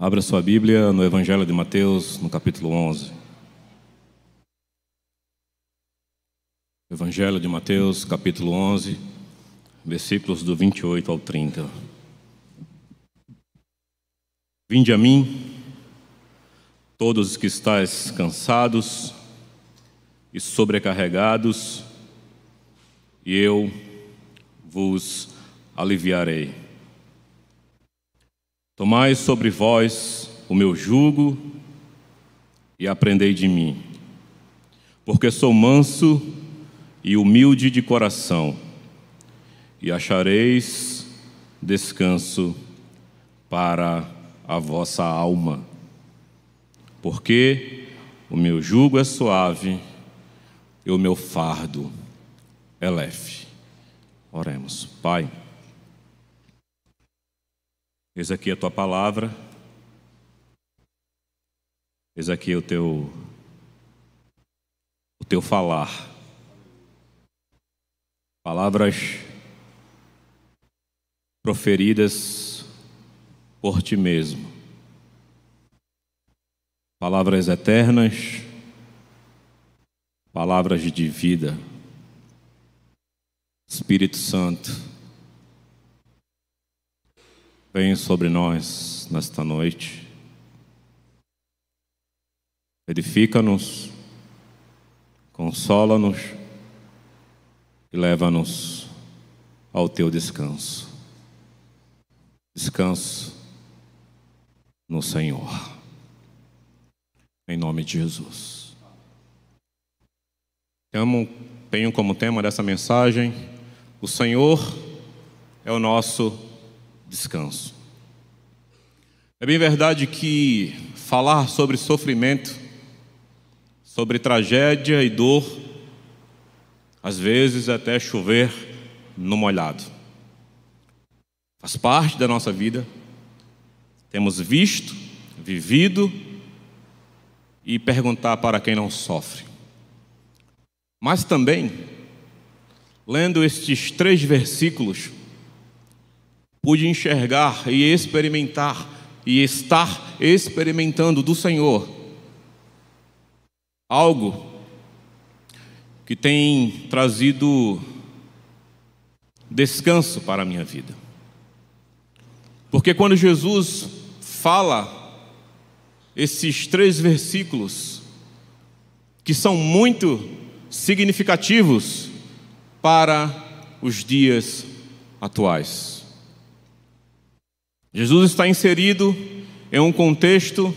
Abra sua Bíblia no Evangelho de Mateus, no capítulo 11. Evangelho de Mateus, capítulo 11, versículos do 28 ao 30. Vinde a mim, todos os que estáis cansados e sobrecarregados, e eu vos aliviarei. Tomai sobre vós o meu jugo e aprendei de mim, porque sou manso e humilde de coração, e achareis descanso para a vossa alma, porque o meu jugo é suave e o meu fardo é leve. Oremos, Pai. Eis aqui a tua palavra, eis aqui o teu, o teu falar. Palavras proferidas por ti mesmo. Palavras eternas, palavras de vida. Espírito Santo vem sobre nós nesta noite. Edifica-nos, consola-nos e leva-nos ao teu descanso. Descanso no Senhor. Em nome de Jesus. Amo, tenho como tema dessa mensagem: o Senhor é o nosso descanso. É bem verdade que falar sobre sofrimento, sobre tragédia e dor, às vezes até chover no molhado. Faz parte da nossa vida. Temos visto, vivido e perguntar para quem não sofre. Mas também, lendo estes três versículos, pude enxergar e experimentar e estar experimentando do Senhor algo que tem trazido descanso para a minha vida. Porque quando Jesus fala esses três versículos, que são muito significativos para os dias atuais. Jesus está inserido em um contexto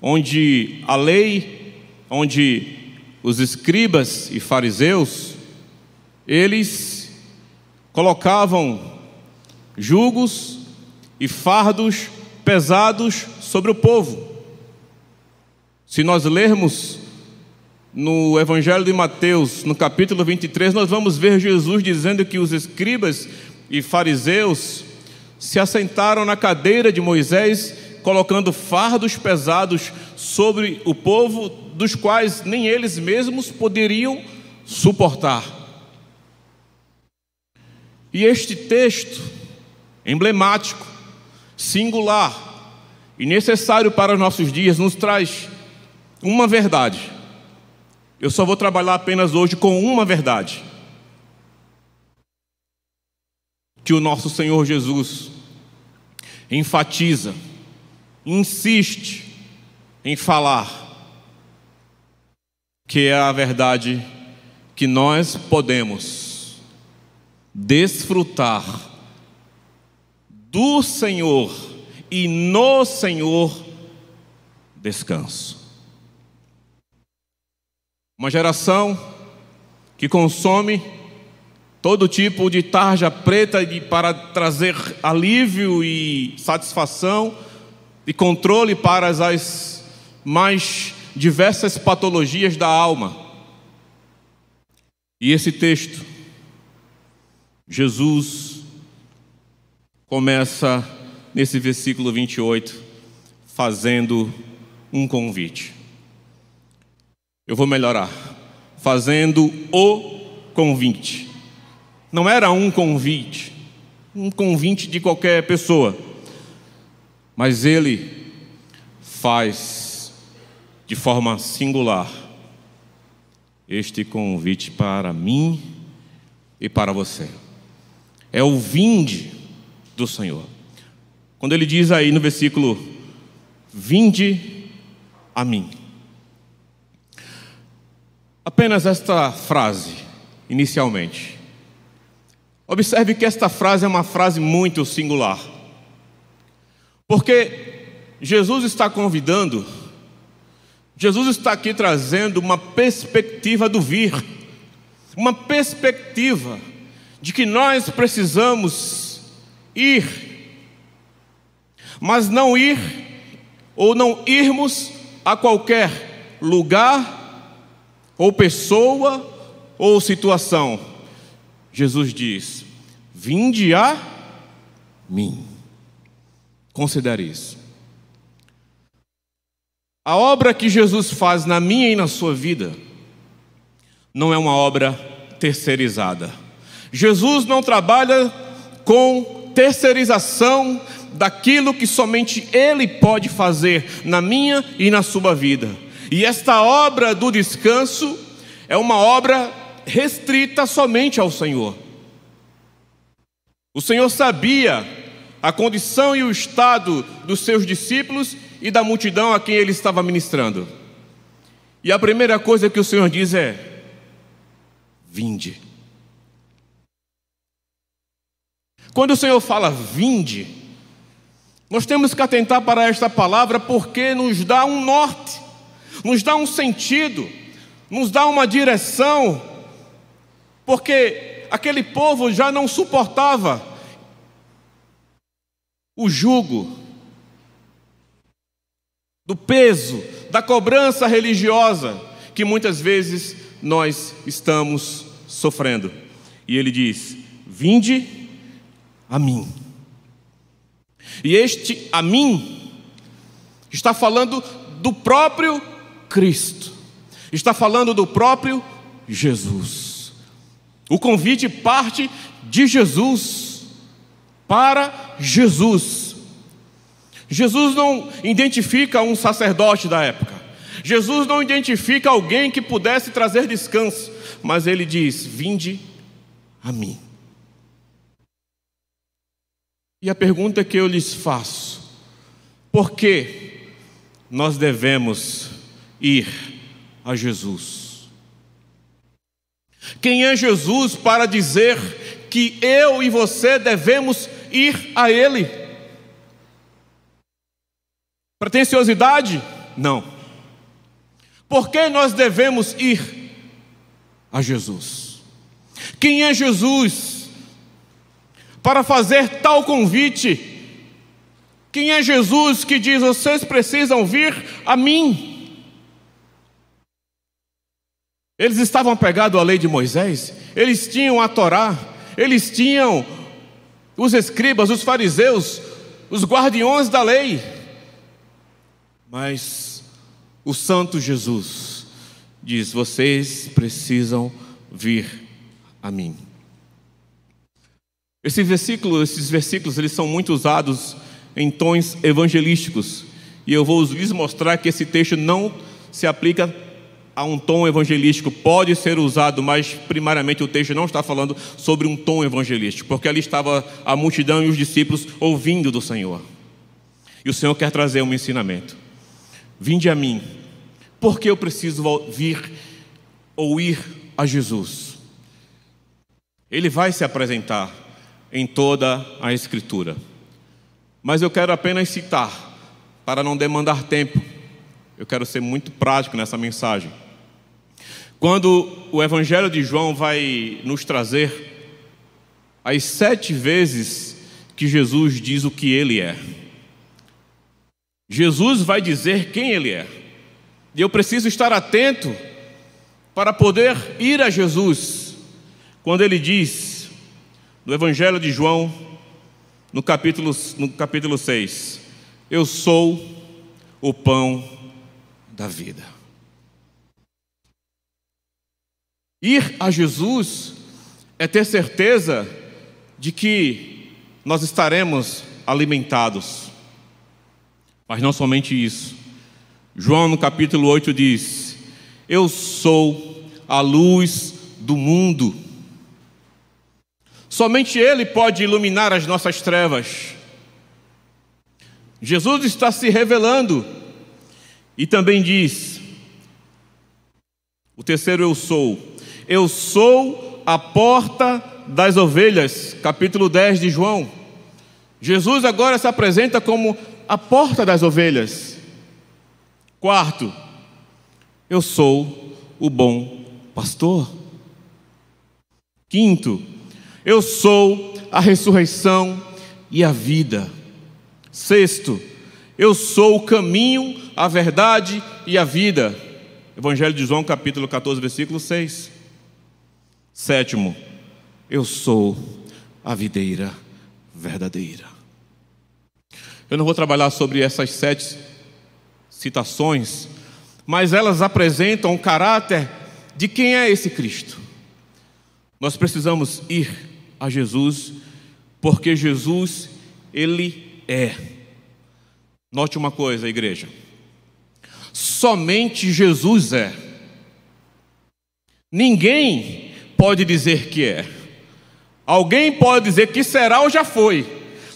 onde a lei, onde os escribas e fariseus, eles colocavam julgos e fardos pesados sobre o povo. Se nós lermos no Evangelho de Mateus, no capítulo 23, nós vamos ver Jesus dizendo que os escribas e fariseus se assentaram na cadeira de Moisés, colocando fardos pesados sobre o povo, dos quais nem eles mesmos poderiam suportar. E este texto emblemático, singular e necessário para os nossos dias nos traz uma verdade. Eu só vou trabalhar apenas hoje com uma verdade: que o nosso Senhor Jesus enfatiza, insiste em falar que é a verdade que nós podemos desfrutar do Senhor e no Senhor descanso. Uma geração que consome todo tipo de tarja preta de, para trazer alívio e satisfação e controle para as mais diversas patologias da alma. E esse texto, Jesus começa nesse versículo 28 fazendo um convite. Eu vou melhorar. Fazendo o convite. Não era um convite, um convite de qualquer pessoa. Mas ele faz de forma singular este convite para mim e para você. É o vinde do Senhor. Quando ele diz aí no versículo: Vinde a mim. Apenas esta frase, inicialmente, Observe que esta frase é uma frase muito singular. Porque Jesus está convidando, Jesus está aqui trazendo uma perspectiva do vir, uma perspectiva de que nós precisamos ir, mas não ir ou não irmos a qualquer lugar ou pessoa ou situação Jesus diz: Vinde a mim. Considere isso. A obra que Jesus faz na minha e na sua vida não é uma obra terceirizada. Jesus não trabalha com terceirização daquilo que somente Ele pode fazer na minha e na sua vida. E esta obra do descanso é uma obra restrita somente ao Senhor. O Senhor sabia a condição e o estado dos seus discípulos e da multidão a quem ele estava ministrando. E a primeira coisa que o Senhor diz é: vinde. Quando o Senhor fala vinde, nós temos que atentar para esta palavra porque nos dá um norte, nos dá um sentido, nos dá uma direção, porque aquele povo já não suportava o jugo do peso, da cobrança religiosa que muitas vezes nós estamos sofrendo. E ele diz: Vinde a mim. E este a mim está falando do próprio Cristo, está falando do próprio Jesus. O convite parte de Jesus para Jesus. Jesus não identifica um sacerdote da época. Jesus não identifica alguém que pudesse trazer descanso, mas ele diz: Vinde a mim. E a pergunta que eu lhes faço: por que nós devemos ir a Jesus? Quem é Jesus para dizer que eu e você devemos ir a Ele? Pretenciosidade? Não. Por que nós devemos ir a Jesus? Quem é Jesus para fazer tal convite? Quem é Jesus que diz: vocês precisam vir a mim? Eles estavam apegados à lei de Moisés, eles tinham a Torá, eles tinham os escribas, os fariseus, os guardiões da lei. Mas o Santo Jesus diz: vocês precisam vir a mim. Esse versículo, esses versículos eles são muito usados em tons evangelísticos. E eu vou lhes mostrar que esse texto não se aplica a um tom evangelístico pode ser usado, mas primariamente o texto não está falando sobre um tom evangelístico, porque ali estava a multidão e os discípulos ouvindo do Senhor. E o Senhor quer trazer um ensinamento. Vinde a mim, porque eu preciso vir ou ir a Jesus. Ele vai se apresentar em toda a Escritura. Mas eu quero apenas citar, para não demandar tempo, eu quero ser muito prático nessa mensagem quando o Evangelho de João vai nos trazer as sete vezes que Jesus diz o que ele é. Jesus vai dizer quem ele é. E eu preciso estar atento para poder ir a Jesus quando ele diz no Evangelho de João, no capítulo, no capítulo 6, Eu sou o pão da vida. Ir a Jesus é ter certeza de que nós estaremos alimentados. Mas não somente isso. João no capítulo 8 diz: Eu sou a luz do mundo. Somente Ele pode iluminar as nossas trevas. Jesus está se revelando e também diz: O terceiro eu sou eu sou a porta das ovelhas, capítulo 10 de João. Jesus agora se apresenta como a porta das ovelhas. Quarto, eu sou o bom pastor. Quinto, eu sou a ressurreição e a vida. Sexto, eu sou o caminho, a verdade e a vida. Evangelho de João, capítulo 14, versículo 6. Sétimo, eu sou a videira verdadeira. Eu não vou trabalhar sobre essas sete citações, mas elas apresentam o caráter de quem é esse Cristo. Nós precisamos ir a Jesus, porque Jesus, Ele é. Note uma coisa, igreja: somente Jesus é. Ninguém pode dizer que é. Alguém pode dizer que será ou já foi,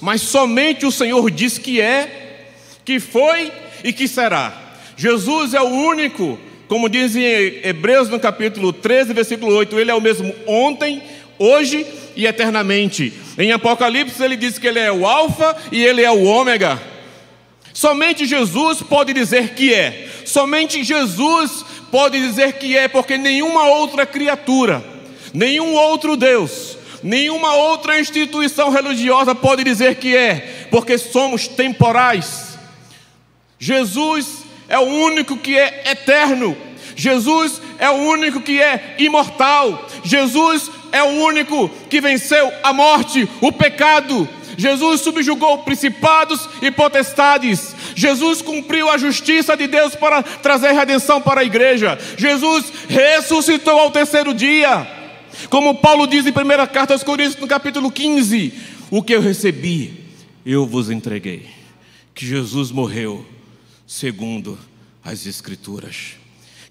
mas somente o Senhor diz que é, que foi e que será. Jesus é o único, como diz em Hebreus no capítulo 13, versículo 8, ele é o mesmo ontem, hoje e eternamente. Em Apocalipse ele diz que ele é o Alfa e ele é o Ômega. Somente Jesus pode dizer que é, somente Jesus pode dizer que é, porque nenhuma outra criatura Nenhum outro Deus, nenhuma outra instituição religiosa pode dizer que é, porque somos temporais. Jesus é o único que é eterno. Jesus é o único que é imortal. Jesus é o único que venceu a morte, o pecado. Jesus subjugou principados e potestades. Jesus cumpriu a justiça de Deus para trazer redenção para a igreja. Jesus ressuscitou ao terceiro dia. Como Paulo diz em 1 carta aos Coríntios, no capítulo 15: O que eu recebi, eu vos entreguei. Que Jesus morreu, segundo as Escrituras.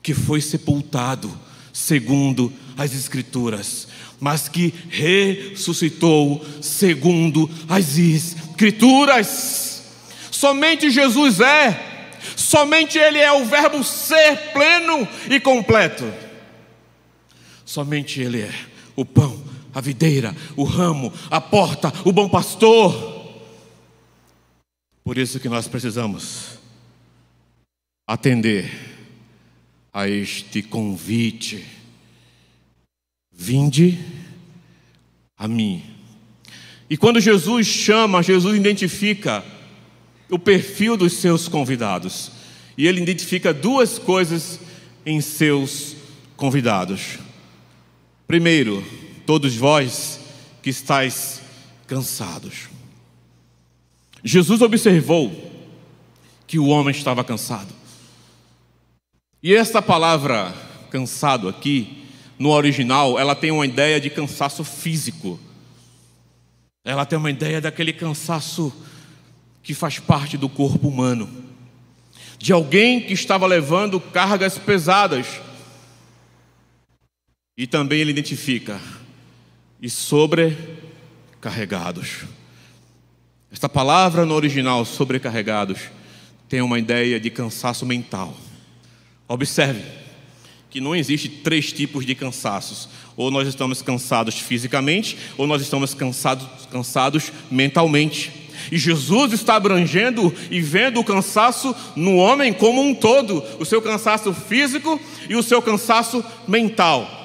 Que foi sepultado, segundo as Escrituras. Mas que ressuscitou, segundo as Escrituras. Somente Jesus é. Somente Ele é o Verbo ser pleno e completo. Somente Ele é o pão, a videira, o ramo, a porta, o bom pastor. Por isso que nós precisamos atender a este convite. Vinde a mim. E quando Jesus chama, Jesus identifica o perfil dos seus convidados. E ele identifica duas coisas em seus convidados. Primeiro, todos vós que estáis cansados. Jesus observou que o homem estava cansado. E esta palavra cansado aqui, no original, ela tem uma ideia de cansaço físico. Ela tem uma ideia daquele cansaço que faz parte do corpo humano. De alguém que estava levando cargas pesadas e também ele identifica e sobrecarregados. Esta palavra no original, sobrecarregados, tem uma ideia de cansaço mental. Observe que não existe três tipos de cansaços. Ou nós estamos cansados fisicamente, ou nós estamos cansados, cansados mentalmente. E Jesus está abrangendo e vendo o cansaço no homem como um todo, o seu cansaço físico e o seu cansaço mental.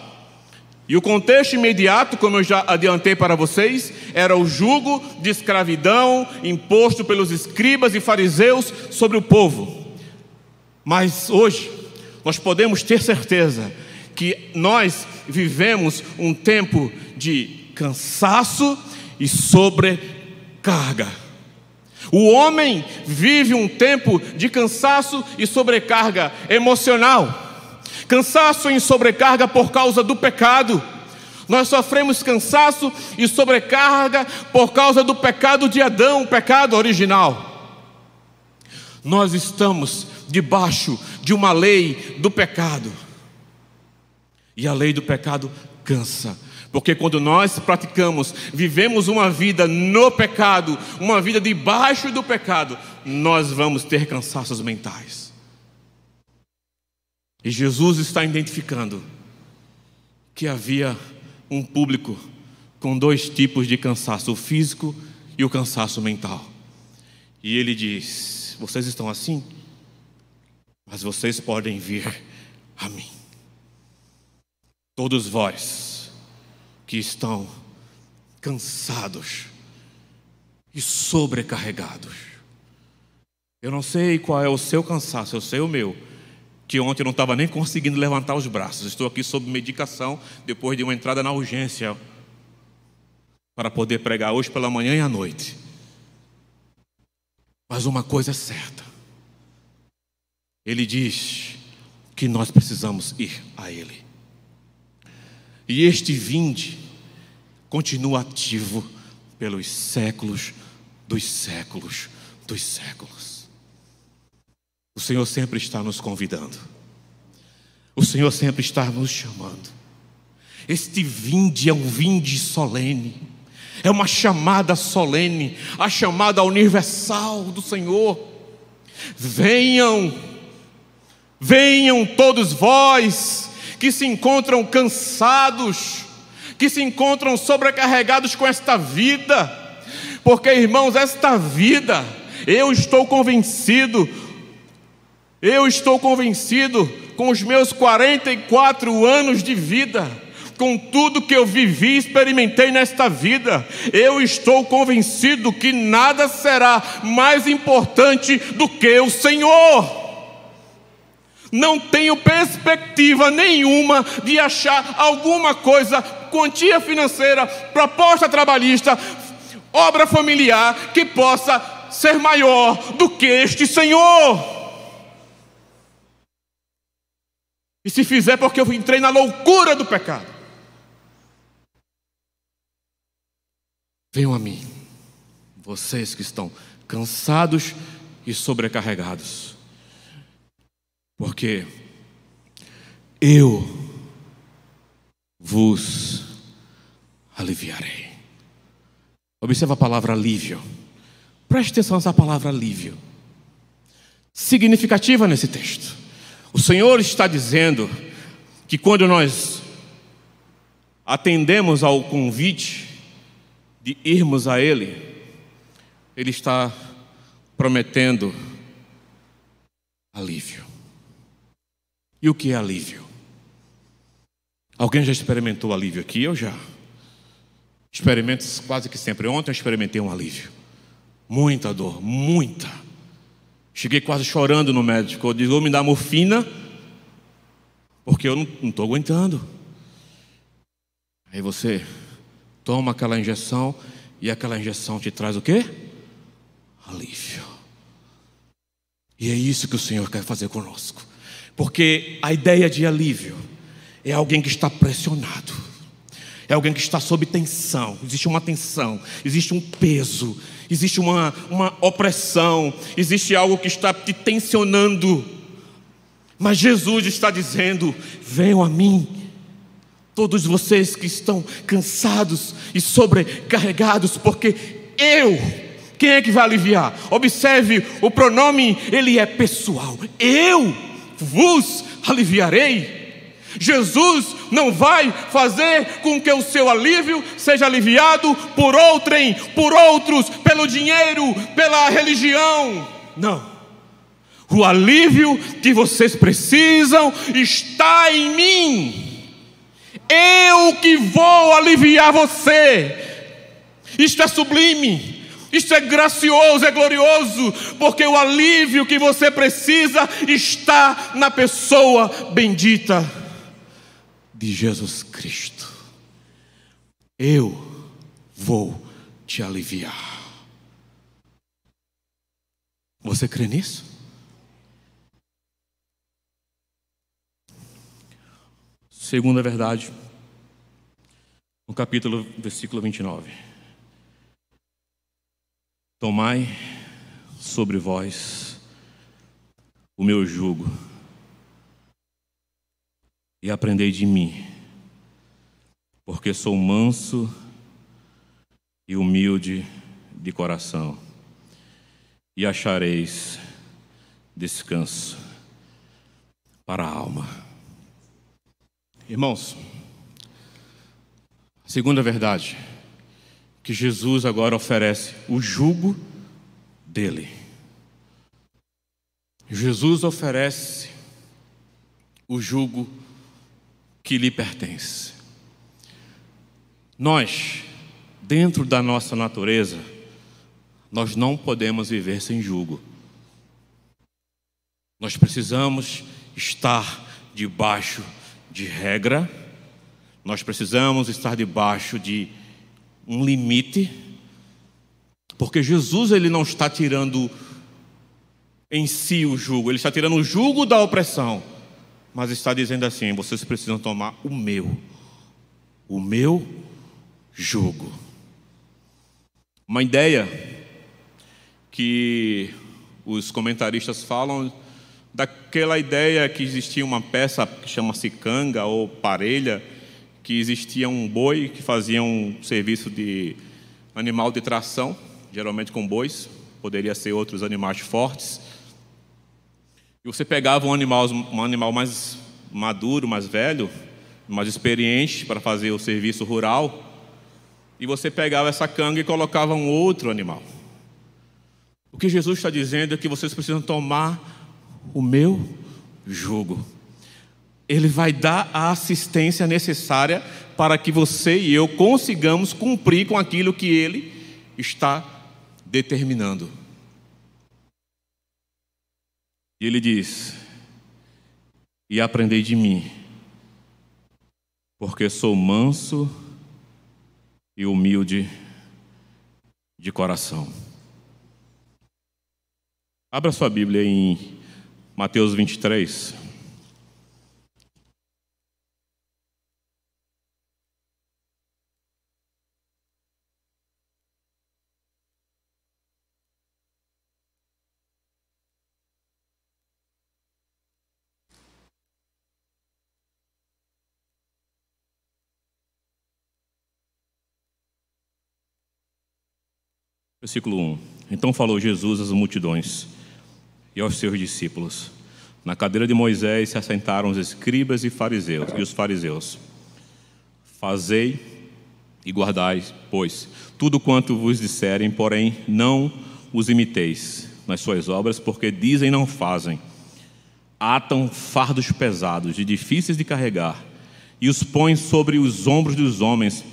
E o contexto imediato, como eu já adiantei para vocês, era o jugo de escravidão imposto pelos escribas e fariseus sobre o povo. Mas hoje, nós podemos ter certeza que nós vivemos um tempo de cansaço e sobrecarga. O homem vive um tempo de cansaço e sobrecarga emocional cansaço em sobrecarga por causa do pecado. Nós sofremos cansaço e sobrecarga por causa do pecado de Adão, o pecado original. Nós estamos debaixo de uma lei do pecado. E a lei do pecado cansa. Porque quando nós praticamos, vivemos uma vida no pecado, uma vida debaixo do pecado, nós vamos ter cansaços mentais. E Jesus está identificando que havia um público com dois tipos de cansaço, o físico e o cansaço mental. E ele diz: Vocês estão assim, mas vocês podem vir a mim. Todos vós que estão cansados e sobrecarregados. Eu não sei qual é o seu cansaço, eu sei o meu que ontem eu não estava nem conseguindo levantar os braços. Estou aqui sob medicação depois de uma entrada na urgência para poder pregar hoje pela manhã e à noite. Mas uma coisa é certa. Ele diz que nós precisamos ir a ele. E este vinde continua ativo pelos séculos dos séculos dos séculos. O Senhor sempre está nos convidando. O Senhor sempre está nos chamando. Este vinde é um vinde solene. É uma chamada solene, a chamada universal do Senhor. Venham, venham todos vós que se encontram cansados, que se encontram sobrecarregados com esta vida, porque irmãos, esta vida, eu estou convencido, eu estou convencido, com os meus 44 anos de vida, com tudo que eu vivi e experimentei nesta vida, eu estou convencido que nada será mais importante do que o Senhor. Não tenho perspectiva nenhuma de achar alguma coisa, quantia financeira, proposta trabalhista, obra familiar, que possa ser maior do que este Senhor. E se fizer, porque eu entrei na loucura do pecado. Venham a mim, vocês que estão cansados e sobrecarregados, porque eu vos aliviarei. Observa a palavra alívio. Preste atenção nessa palavra alívio. Significativa nesse texto. O Senhor está dizendo que quando nós atendemos ao convite de irmos a Ele, Ele está prometendo alívio. E o que é alívio? Alguém já experimentou alívio aqui? Eu já. Experimento quase que sempre. Ontem eu experimentei um alívio. Muita dor, muita. Cheguei quase chorando no médico. Eu disse: vou me dar morfina, porque eu não estou aguentando. Aí você toma aquela injeção e aquela injeção te traz o quê? Alívio. E é isso que o Senhor quer fazer conosco. Porque a ideia de alívio é alguém que está pressionado é alguém que está sob tensão, existe uma tensão, existe um peso, existe uma, uma opressão, existe algo que está te tensionando. Mas Jesus está dizendo: venham a mim, todos vocês que estão cansados e sobrecarregados, porque eu, quem é que vai aliviar? Observe o pronome, ele é pessoal. Eu vos aliviarei. Jesus não vai fazer com que o seu alívio seja aliviado por outrem, por outros, pelo dinheiro, pela religião. Não. O alívio que vocês precisam está em mim. Eu que vou aliviar você. Isto é sublime. Isto é gracioso, é glorioso, porque o alívio que você precisa está na pessoa bendita de Jesus Cristo. Eu vou te aliviar. Você crê nisso? Segunda verdade, no capítulo, versículo 29. Tomai sobre vós o meu jugo e aprendei de mim, porque sou manso e humilde de coração, e achareis descanso para a alma. Irmãos, segunda verdade que Jesus agora oferece, o jugo dele. Jesus oferece o jugo dele que lhe pertence. Nós, dentro da nossa natureza, nós não podemos viver sem jugo. Nós precisamos estar debaixo de regra, nós precisamos estar debaixo de um limite, porque Jesus ele não está tirando em si o jugo, ele está tirando o jugo da opressão mas está dizendo assim: vocês precisam tomar o meu, o meu jugo. Uma ideia que os comentaristas falam daquela ideia que existia uma peça que chama-se canga ou parelha, que existia um boi que fazia um serviço de animal de tração, geralmente com bois, poderia ser outros animais fortes e você pegava um animal, um animal mais maduro, mais velho, mais experiente para fazer o serviço rural, e você pegava essa canga e colocava um outro animal. O que Jesus está dizendo é que vocês precisam tomar o meu jugo. Ele vai dar a assistência necessária para que você e eu consigamos cumprir com aquilo que ele está determinando. E ele diz: E aprendei de mim, porque sou manso e humilde de coração. Abra sua Bíblia em Mateus 23. Versículo 1. Então falou Jesus às multidões e aos seus discípulos. Na cadeira de Moisés se assentaram os escribas e fariseus, e os fariseus. Fazei e guardai, pois, tudo quanto vos disserem, porém não os imiteis nas suas obras, porque dizem não fazem. Atam fardos pesados e difíceis de carregar, e os põem sobre os ombros dos homens.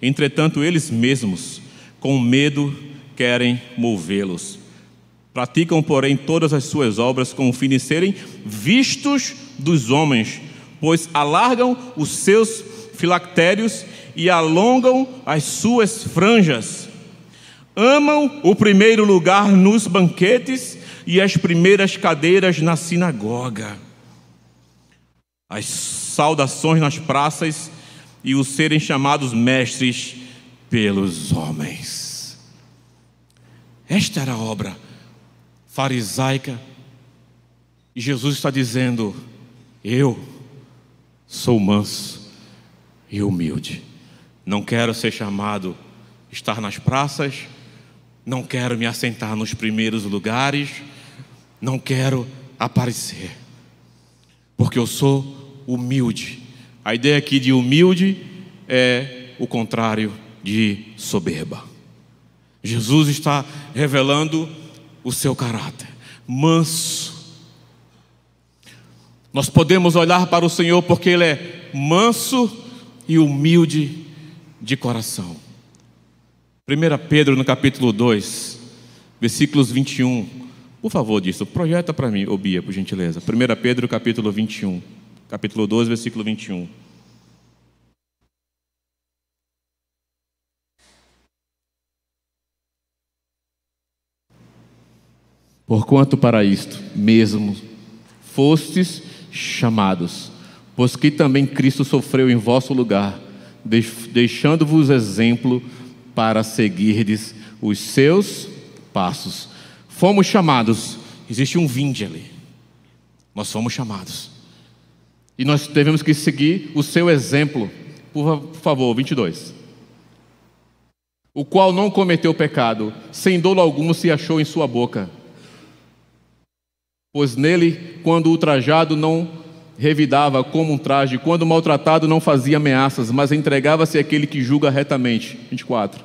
Entretanto, eles mesmos, com medo, querem movê-los. Praticam, porém, todas as suas obras com o fim de serem vistos dos homens, pois alargam os seus filactérios e alongam as suas franjas. Amam o primeiro lugar nos banquetes e as primeiras cadeiras na sinagoga. As saudações nas praças e os serem chamados mestres pelos homens. Esta era a obra farisaica. E Jesus está dizendo: Eu sou manso e humilde. Não quero ser chamado estar nas praças, não quero me assentar nos primeiros lugares, não quero aparecer, porque eu sou humilde. A ideia aqui de humilde é o contrário de soberba. Jesus está revelando o seu caráter, manso. Nós podemos olhar para o Senhor porque Ele é manso e humilde de coração. 1 Pedro, no capítulo 2, versículos 21. Por favor, disso, projeta para mim, Obia, por gentileza. 1 Pedro, capítulo 21. Capítulo 12, versículo 21. Porquanto para isto mesmo fostes chamados, pois que também Cristo sofreu em vosso lugar, deixando-vos exemplo para seguirdes os seus passos. Fomos chamados, existe um vinde ali. Nós fomos chamados. E nós devemos que seguir o seu exemplo. Por favor, 22. O qual não cometeu pecado, sem dolo algum se achou em sua boca pois nele, quando ultrajado, não revidava como um traje, quando maltratado, não fazia ameaças, mas entregava-se àquele que julga retamente. 24.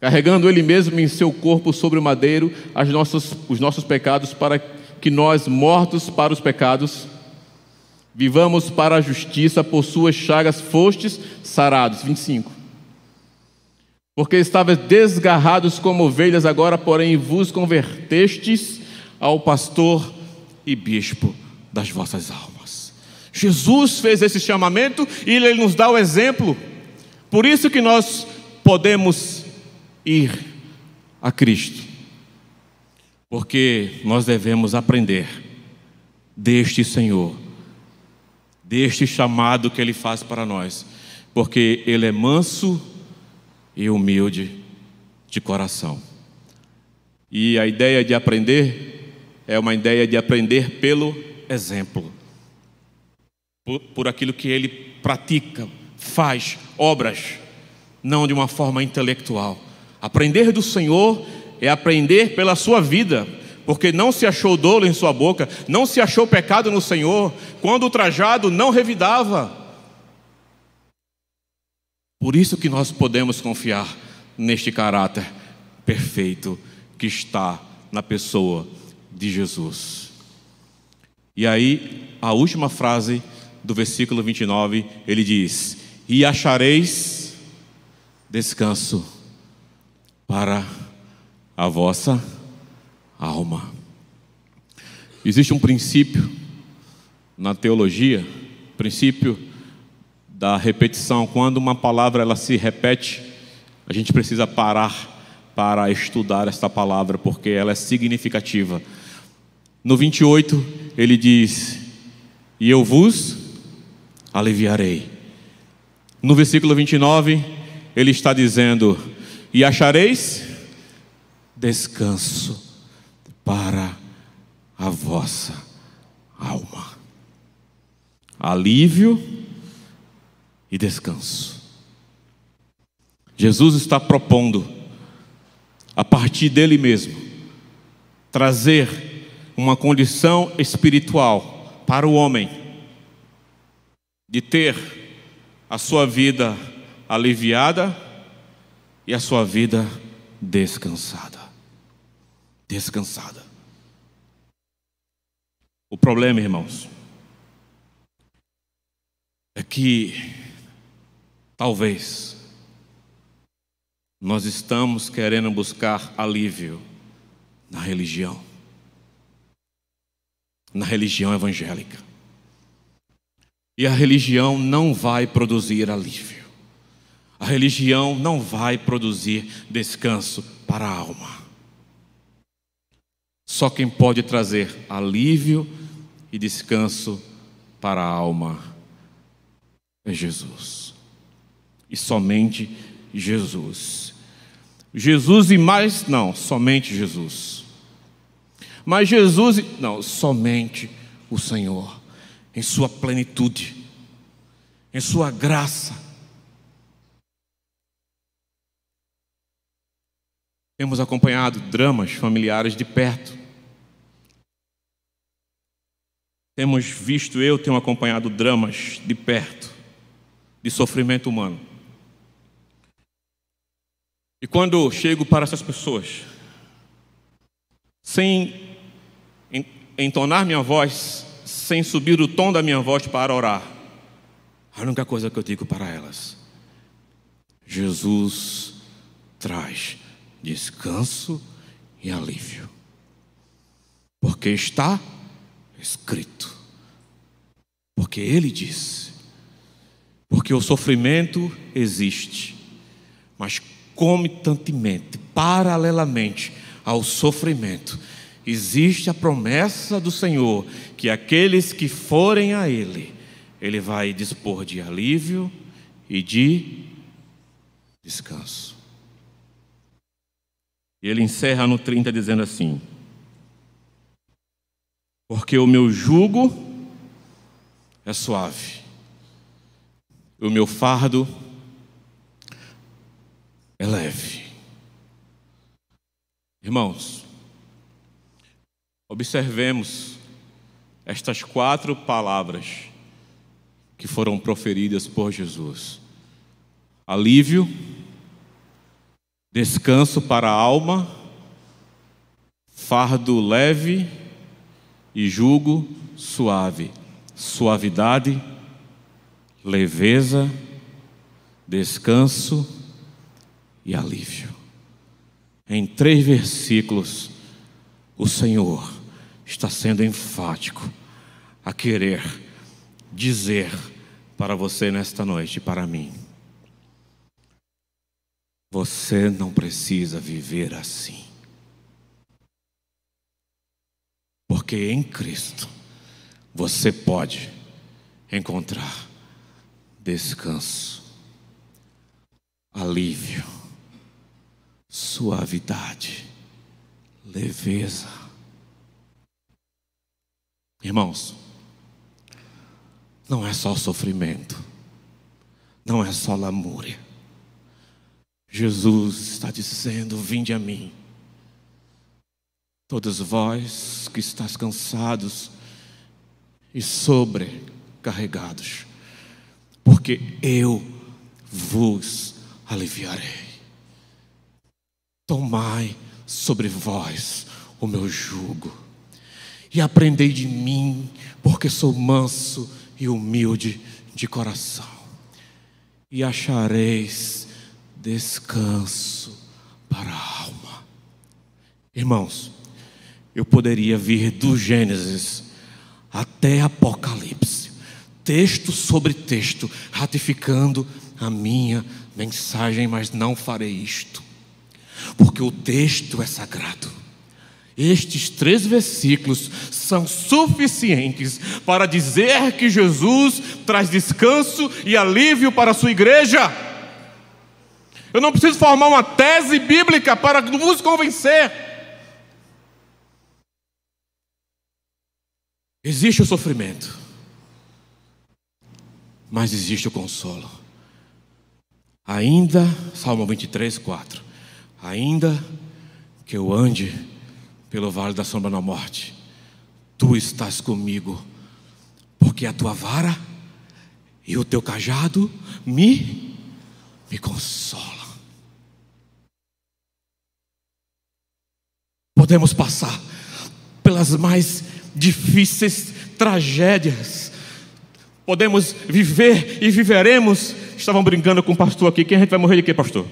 Carregando ele mesmo em seu corpo sobre o madeiro as nossas, os nossos pecados, para que nós, mortos para os pecados, vivamos para a justiça, por suas chagas fostes sarados. 25. Porque estavas desgarrados como ovelhas, agora, porém, vos convertestes ao pastor e bispo das vossas almas. Jesus fez esse chamamento e ele nos dá o exemplo. Por isso que nós podemos ir a Cristo. Porque nós devemos aprender deste Senhor, deste chamado que ele faz para nós, porque ele é manso e humilde de coração. E a ideia de aprender é uma ideia de aprender pelo exemplo, por, por aquilo que ele pratica, faz, obras, não de uma forma intelectual. Aprender do Senhor é aprender pela sua vida, porque não se achou dolo em sua boca, não se achou pecado no Senhor, quando o trajado não revidava. Por isso que nós podemos confiar neste caráter perfeito que está na pessoa de Jesus. E aí, a última frase do versículo 29, ele diz: E achareis descanso para a vossa alma. Existe um princípio na teologia, princípio da repetição. Quando uma palavra ela se repete, a gente precisa parar para estudar esta palavra, porque ela é significativa no 28, ele diz: E eu vos aliviarei. No versículo 29, ele está dizendo: E achareis descanso para a vossa alma. Alívio e descanso. Jesus está propondo, a partir dele mesmo, trazer uma condição espiritual para o homem de ter a sua vida aliviada e a sua vida descansada. Descansada. O problema, irmãos, é que talvez nós estamos querendo buscar alívio na religião na religião evangélica. E a religião não vai produzir alívio. A religião não vai produzir descanso para a alma. Só quem pode trazer alívio e descanso para a alma é Jesus. E somente Jesus. Jesus e mais não, somente Jesus. Mas Jesus, não, somente o Senhor, em sua plenitude, em sua graça. Temos acompanhado dramas familiares de perto. Temos visto, eu tenho acompanhado dramas de perto, de sofrimento humano. E quando chego para essas pessoas, sem entonar minha voz sem subir o tom da minha voz para orar. A única coisa que eu digo para elas: Jesus traz descanso e alívio. Porque está escrito. Porque ele disse. Porque o sofrimento existe. Mas comitantemente, paralelamente ao sofrimento, existe a promessa do Senhor que aqueles que forem a Ele, Ele vai dispor de alívio e de descanso. E ele encerra no 30 dizendo assim: Porque o meu jugo é suave, o meu fardo é leve. Irmãos, Observemos estas quatro palavras que foram proferidas por Jesus: alívio, descanso para a alma, fardo leve e jugo suave, suavidade, leveza, descanso e alívio. Em três versículos, o Senhor está sendo enfático a querer dizer para você nesta noite, para mim. Você não precisa viver assim. Porque em Cristo você pode encontrar descanso, alívio, suavidade, leveza. Irmãos, não é só sofrimento, não é só lamúria. Jesus está dizendo: Vinde a mim, todos vós que estáis cansados e sobrecarregados, porque eu vos aliviarei. Tomai sobre vós o meu jugo e aprendei de mim, porque sou manso e humilde de coração, e achareis descanso para a alma. Irmãos, eu poderia vir do Gênesis até Apocalipse, texto sobre texto, ratificando a minha mensagem, mas não farei isto, porque o texto é sagrado. Estes três versículos são suficientes para dizer que Jesus traz descanso e alívio para a sua igreja. Eu não preciso formar uma tese bíblica para nos convencer. Existe o sofrimento, mas existe o consolo. Ainda, Salmo 23, 4. Ainda que eu ande pelo vale da sombra da morte, tu estás comigo, porque a tua vara e o teu cajado me, me consolam. Podemos passar pelas mais difíceis tragédias, podemos viver e viveremos. Estavam brincando com o pastor aqui, quem a gente vai morrer de quê, pastor?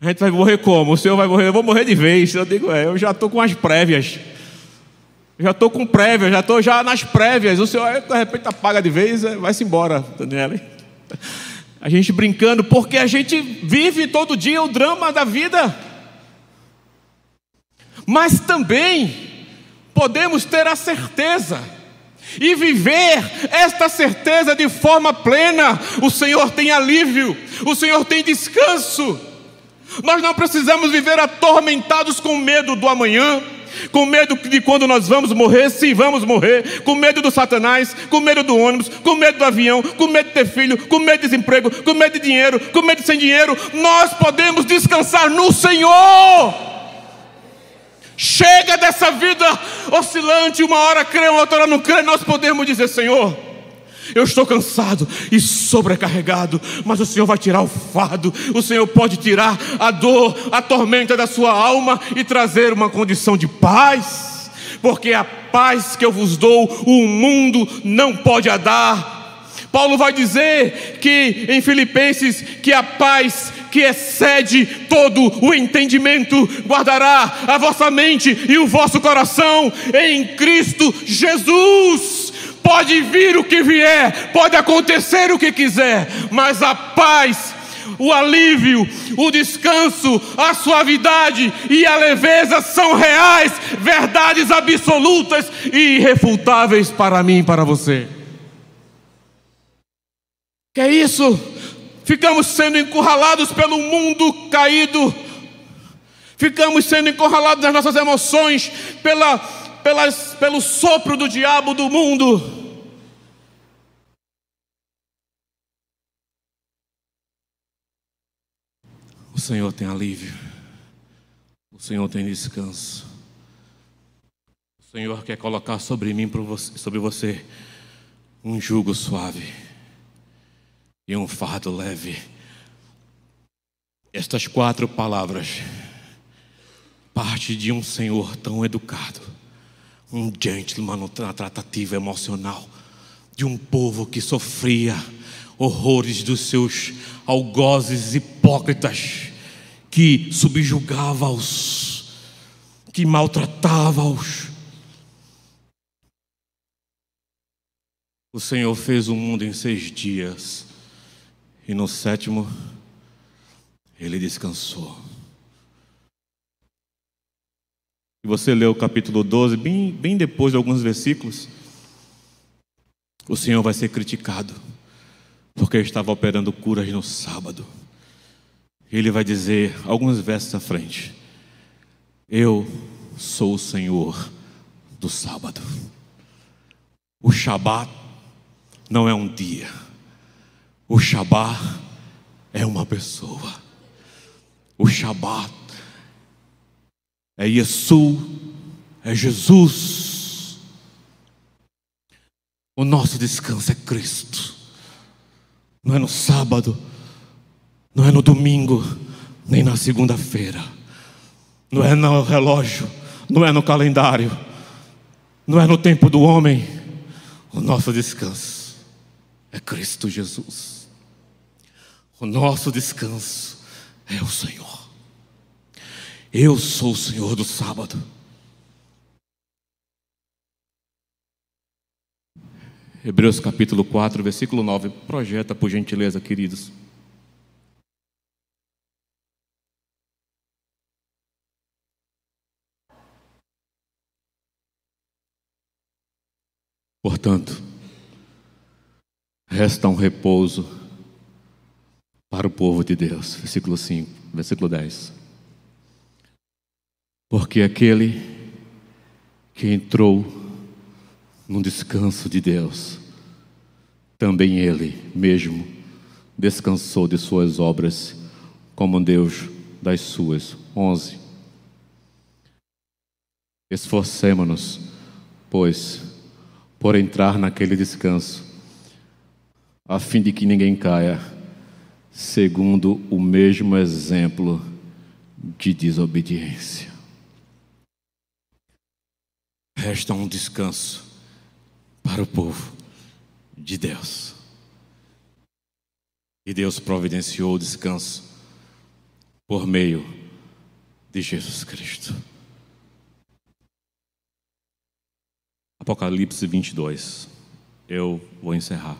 A gente vai morrer como? O senhor vai morrer? Eu vou morrer de vez. Eu digo, é, eu já estou com as prévias. já estou com prévias, já estou já nas prévias. O senhor, é, de repente, apaga de vez, é, vai-se embora, Daniela. A gente brincando, porque a gente vive todo dia o drama da vida. Mas também podemos ter a certeza e viver esta certeza de forma plena. O Senhor tem alívio, o Senhor tem descanso. Nós não precisamos viver atormentados com medo do amanhã, com medo de quando nós vamos morrer, se vamos morrer, com medo do Satanás, com medo do ônibus, com medo do avião, com medo de ter filho, com medo de desemprego, com medo de dinheiro, com medo de sem dinheiro. Nós podemos descansar no Senhor. Chega dessa vida oscilante, uma hora crê, outra hora não crê, nós podemos dizer, Senhor, eu estou cansado e sobrecarregado, mas o Senhor vai tirar o fardo, o Senhor pode tirar a dor, a tormenta da sua alma e trazer uma condição de paz, porque a paz que eu vos dou, o mundo não pode a dar. Paulo vai dizer que em Filipenses que a paz que excede todo o entendimento guardará a vossa mente e o vosso coração em Cristo Jesus. Pode vir o que vier, pode acontecer o que quiser, mas a paz, o alívio, o descanso, a suavidade e a leveza são reais, verdades absolutas e irrefutáveis para mim e para você. Que é isso? Ficamos sendo encurralados pelo mundo caído, ficamos sendo encurralados nas nossas emoções, pela, pelas, pelo sopro do diabo do mundo. O Senhor tem alívio. O Senhor tem descanso. O Senhor quer colocar sobre mim, sobre você, um jugo suave e um fardo leve. Estas quatro palavras parte de um Senhor tão educado, um gentleman na tratativa emocional, de um povo que sofria horrores dos seus algozes hipócritas que subjugava-os, que maltratava-os. O Senhor fez o mundo em seis dias e no sétimo ele descansou. E você lê o capítulo 12, bem, bem depois de alguns versículos, o Senhor vai ser criticado porque eu estava operando curas no sábado. Ele vai dizer, alguns versos à frente: Eu sou o Senhor do sábado. O Shabat não é um dia, o Shabat é uma pessoa. O Shabat é Yesu, é Jesus. O nosso descanso é Cristo. Não é no sábado, não é no domingo, nem na segunda-feira. Não é no relógio, não é no calendário, não é no tempo do homem. O nosso descanso é Cristo Jesus. O nosso descanso é o Senhor. Eu sou o Senhor do sábado. Hebreus capítulo 4, versículo 9. Projeta, por gentileza, queridos. Portanto, resta um repouso para o povo de Deus. Versículo 5, versículo 10. Porque aquele que entrou no descanso de Deus, também ele mesmo descansou de suas obras, como Deus das suas. 11. esforcemos nos pois, por entrar naquele descanso, a fim de que ninguém caia, segundo o mesmo exemplo de desobediência. Resta um descanso para o povo de Deus. E Deus providenciou o descanso por meio de Jesus Cristo. Apocalipse 22. Eu vou encerrar.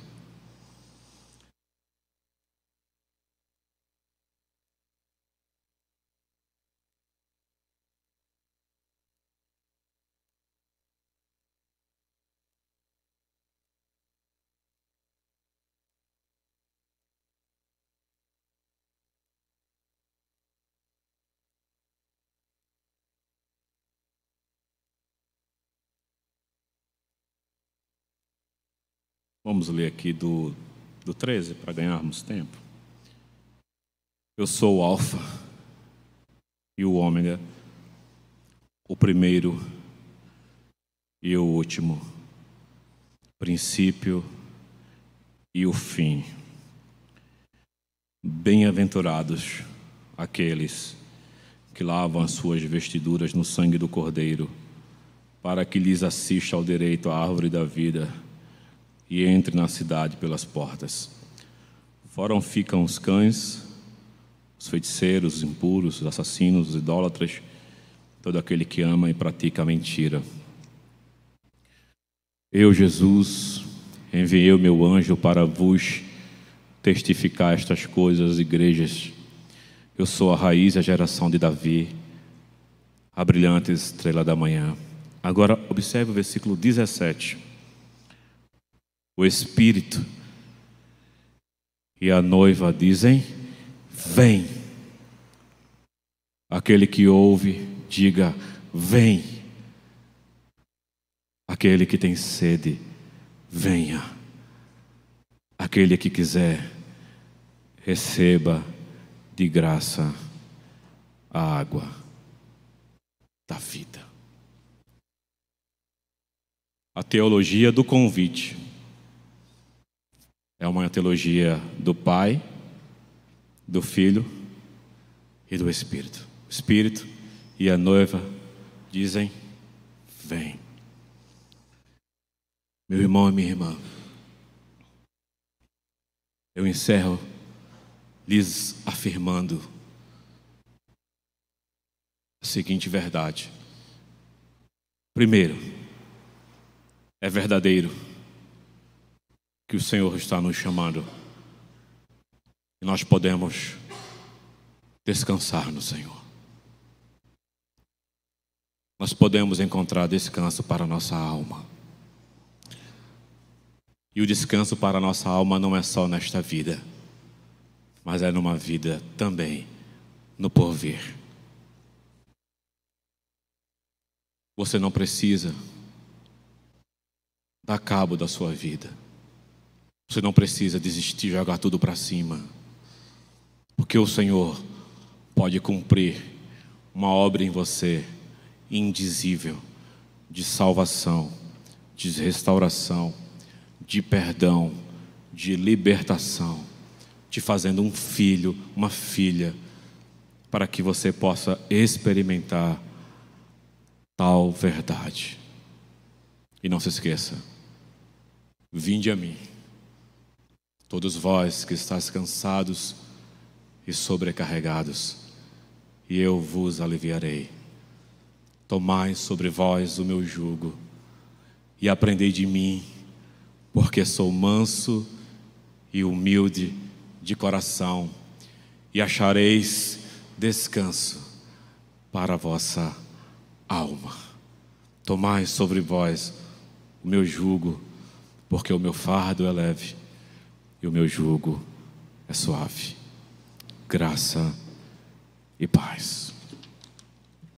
Vamos ler aqui do, do 13 para ganharmos tempo. Eu sou o Alfa e o Ômega, o primeiro e o último, princípio e o fim. Bem-aventurados aqueles que lavam as suas vestiduras no sangue do Cordeiro, para que lhes assista ao direito à árvore da vida e entre na cidade pelas portas. Fora ficam os cães, os feiticeiros, os impuros, os assassinos, os idólatras, todo aquele que ama e pratica a mentira. Eu, Jesus, enviei o meu anjo para vos testificar estas coisas, igrejas. Eu sou a raiz e a geração de Davi, a brilhante estrela da manhã. Agora, observe o versículo 17 o Espírito. E a noiva dizem: Vem. Aquele que ouve, diga: Vem. Aquele que tem sede, venha. Aquele que quiser, receba de graça a água da vida. A teologia do convite. É uma teologia do Pai, do Filho e do Espírito. O Espírito e a noiva dizem: Vem. Meu irmão e minha irmã, eu encerro lhes afirmando a seguinte verdade. Primeiro, é verdadeiro que o Senhor está nos chamando. E nós podemos descansar no Senhor. Nós podemos encontrar descanso para a nossa alma. E o descanso para a nossa alma não é só nesta vida, mas é numa vida também no porvir. Você não precisa dar cabo da sua vida. Você não precisa desistir, jogar tudo para cima. Porque o Senhor pode cumprir uma obra em você indizível de salvação, de restauração, de perdão, de libertação, te fazendo um filho, uma filha, para que você possa experimentar tal verdade. E não se esqueça: vinde a mim. Todos vós que estáis cansados e sobrecarregados, e eu vos aliviarei. Tomai sobre vós o meu jugo e aprendei de mim, porque sou manso e humilde de coração, e achareis descanso para a vossa alma. Tomai sobre vós o meu jugo, porque o meu fardo é leve e o meu jugo é suave. Graça e paz.